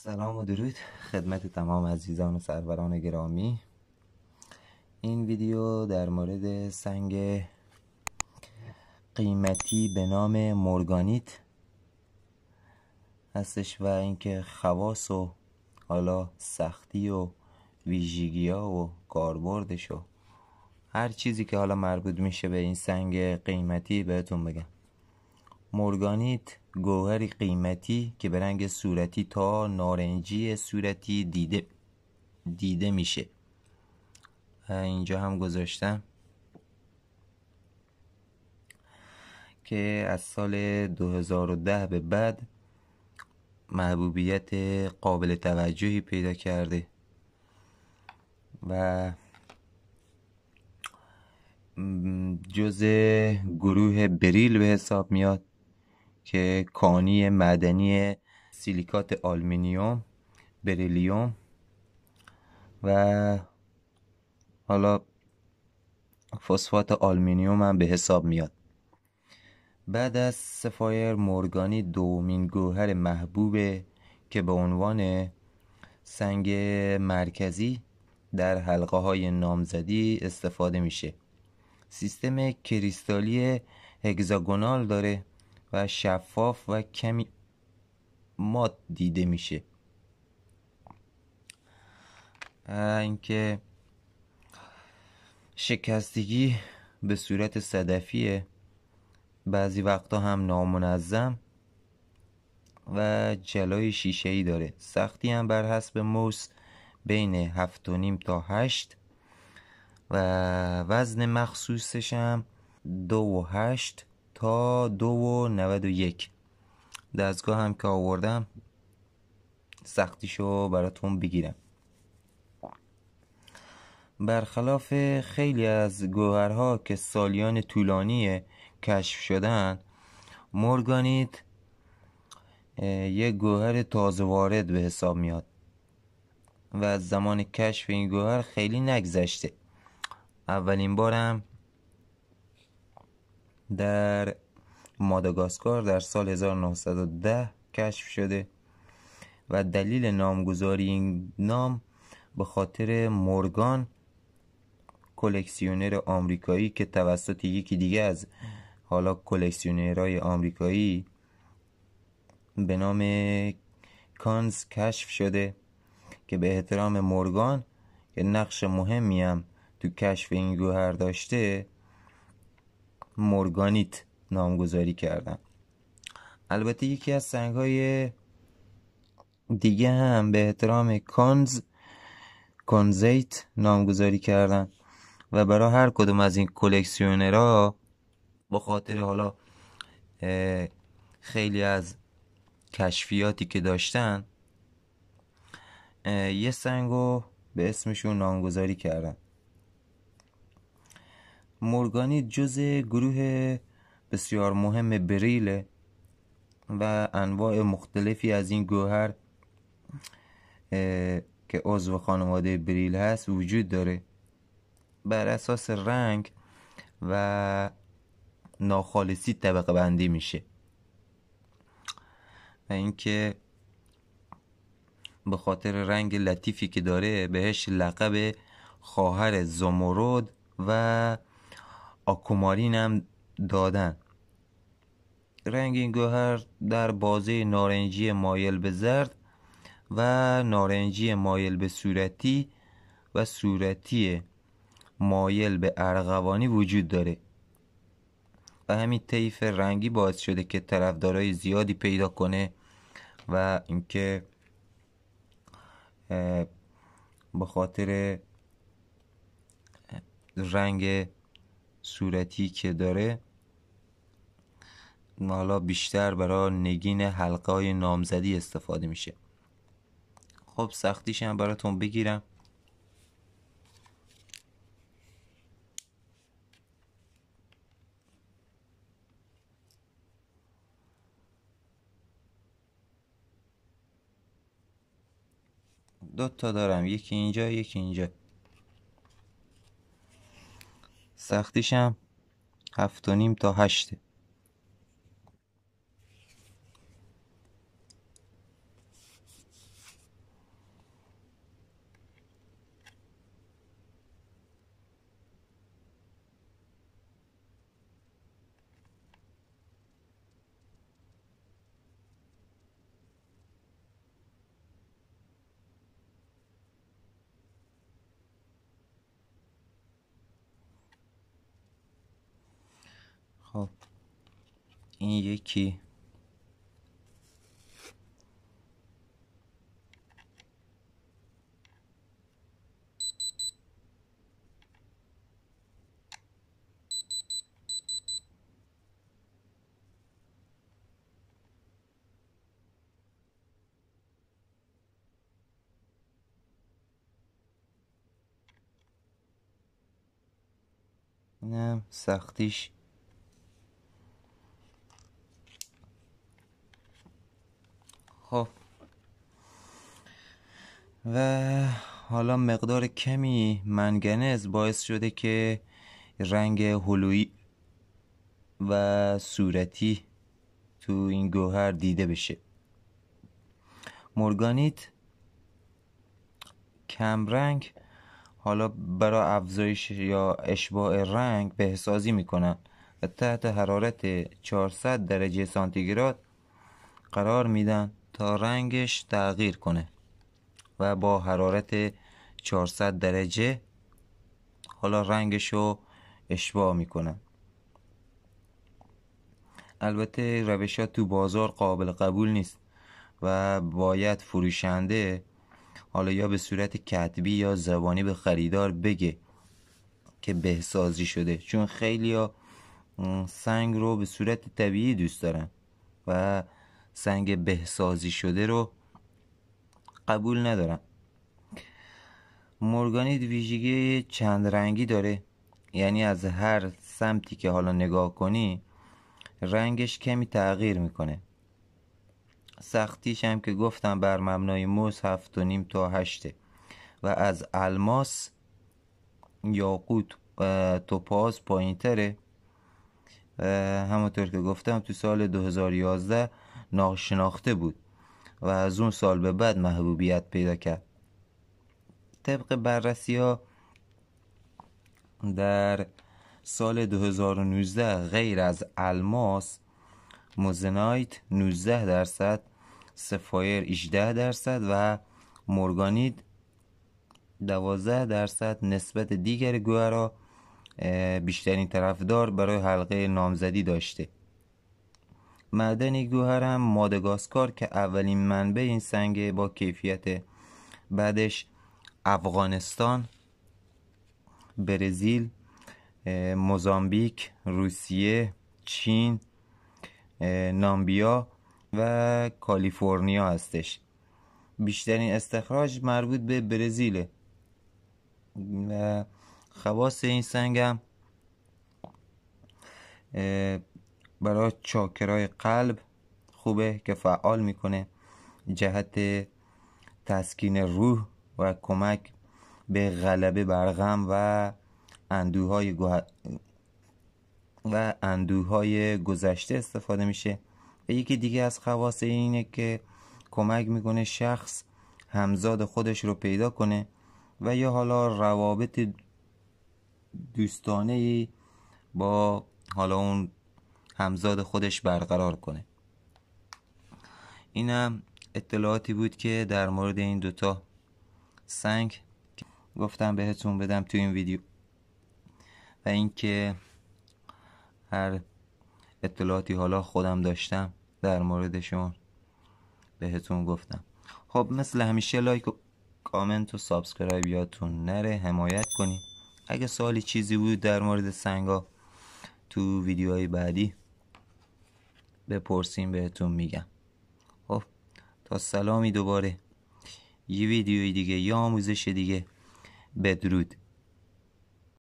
سلام و درود خدمت تمام عزیزان و سروران گرامی این ویدیو در مورد سنگ قیمتی به نام مورگانیت هستش و اینکه خواص و حالا سختی و ویژگی ها و کاربردش و هر چیزی که حالا مربوط میشه به این سنگ قیمتی بهتون بگم مورگانیت گوهری قیمتی که به رنگ صورتی تا نارنجی صورتی دیده دیده میشه اینجا هم گذاشتم که از سال 2010 به بعد محبوبیت قابل توجهی پیدا کرده و جز گروه بریل به حساب میاد که کانی معدنی سیلیکات آلمینیوم بریلیوم و حالا فسفات آلمینیوم هم به حساب میاد بعد از سفایر مورگانی دومین گوهر محبوبه که به عنوان سنگ مرکزی در حلقه های نامزدی استفاده میشه سیستم کریستالی هگزاگونال داره و شفاف و کمی مات دیده میشه اینکه شکستگی به صورت صدفیه بعضی وقتا هم نامنظم و جلای شیشه ای داره سختی هم بر حسب موس بین هفت نیم تا هشت و وزن مخصوصش هم دو و هشت تا دو و نود و یک دستگاه هم که آوردم سختیشو براتون بگیرم برخلاف خیلی از گوهرها که سالیان طولانی کشف شدن مورگانیت یک گوهر تازه وارد به حساب میاد و از زمان کشف این گوهر خیلی نگذشته اولین بارم در ماداگاسکار در سال 1910 کشف شده و دلیل نامگذاری این نام به خاطر مورگان کلکسیونر آمریکایی که توسط یکی دیگه از حالا کلکسیونرهای آمریکایی به نام کانز کشف شده که به احترام مورگان که نقش مهمی هم تو کشف این گوهر داشته مورگانیت نامگذاری کردن البته یکی از سنگ های دیگه هم به احترام کانز کانزیت نامگذاری کردن و برای هر کدوم از این کلکسیونرها با خاطر حالا خیلی از کشفیاتی که داشتن یه رو به اسمشون نامگذاری کردن مورگانی جز گروه بسیار مهم بریله و انواع مختلفی از این گوهر که عضو خانواده بریل هست وجود داره بر اساس رنگ و ناخالصی طبقه بندی میشه و اینکه به خاطر رنگ لطیفی که داره بهش لقب خواهر زمرد و آکومارین هم دادن رنگ این گوهر در بازه نارنجی مایل به زرد و نارنجی مایل به صورتی و صورتی مایل به ارغوانی وجود داره و همین طیف رنگی باعث شده که طرفدارای زیادی پیدا کنه و اینکه به خاطر رنگ صورتی که داره حالا بیشتر برای نگین حلقه های نامزدی استفاده میشه خب سختیش هم براتون بگیرم دو تا دارم یکی اینجا یکی اینجا سختیشم هفت و تا هشته خب. این یکی نه سختیش و حالا مقدار کمی منگنز باعث شده که رنگ هلویی و صورتی تو این گوهر دیده بشه مورگانیت رنگ حالا برای افزایش یا اشباع رنگ بهسازی میکنن و تحت حرارت 400 درجه سانتیگراد قرار میدن تا رنگش تغییر کنه و با حرارت 400 درجه حالا رنگش رو اشباع میکنن البته روش ها تو بازار قابل قبول نیست و باید فروشنده حالا یا به صورت کتبی یا زبانی به خریدار بگه که بهسازی شده چون خیلی ها سنگ رو به صورت طبیعی دوست دارن و سنگ بهسازی شده رو قبول ندارم مورگانیت ویژگی چند رنگی داره یعنی از هر سمتی که حالا نگاه کنی رنگش کمی تغییر میکنه سختیش هم که گفتم بر مبنای موز هفت و نیم تا هشته و از الماس یاقوت توپاز پایین تره همونطور که گفتم تو سال 2011 ناشناخته بود و از اون سال به بعد محبوبیت پیدا کرد طبق بررسی ها در سال 2019 غیر از الماس موزنایت 19 درصد سفایر 18 درصد و مورگانیت 12 درصد نسبت دیگر گوهرها بیشترین طرفدار برای حلقه نامزدی داشته معدن گوهرم مادگاسکار که اولین منبع این سنگ با کیفیت بعدش افغانستان برزیل موزامبیک روسیه چین نامبیا و کالیفرنیا هستش بیشترین استخراج مربوط به برزیله و خواص این سنگم برای چاکرای قلب خوبه که فعال میکنه جهت تسکین روح و کمک به غلبه بر غم و اندوهای گوه... و اندوهای گذشته استفاده میشه و یکی دیگه از خواص اینه که کمک میکنه شخص همزاد خودش رو پیدا کنه و یا حالا روابط دوستانه با حالا اون همزاد خودش برقرار کنه اینم اطلاعاتی بود که در مورد این دوتا سنگ گفتم بهتون بدم تو این ویدیو و اینکه هر اطلاعاتی حالا خودم داشتم در موردشون بهتون گفتم خب مثل همیشه لایک و کامنت و سابسکرایب یادتون نره حمایت کنید اگه سوالی چیزی بود در مورد سنگا تو ویدیوهای بعدی بپرسیم بهتون میگم خب تا سلامی دوباره یه ویدیوی دیگه یا آموزش دیگه بدرود